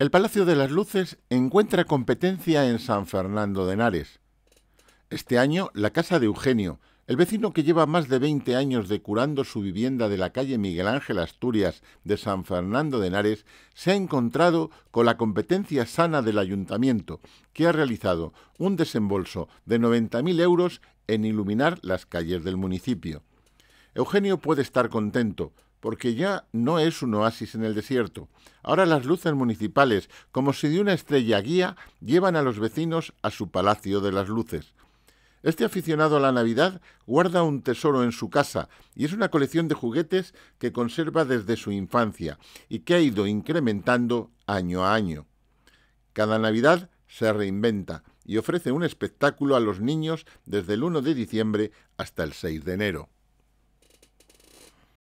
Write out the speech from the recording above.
El Palacio de las Luces encuentra competencia en San Fernando de Henares. Este año, la casa de Eugenio, el vecino que lleva más de 20 años decorando su vivienda de la calle Miguel Ángel Asturias de San Fernando de Henares, se ha encontrado con la competencia sana del ayuntamiento, que ha realizado un desembolso de 90.000 euros en iluminar las calles del municipio. Eugenio puede estar contento, porque ya no es un oasis en el desierto. Ahora las luces municipales, como si de una estrella guía, llevan a los vecinos a su Palacio de las Luces. Este aficionado a la Navidad guarda un tesoro en su casa y es una colección de juguetes que conserva desde su infancia y que ha ido incrementando año a año. Cada Navidad se reinventa y ofrece un espectáculo a los niños desde el 1 de diciembre hasta el 6 de enero.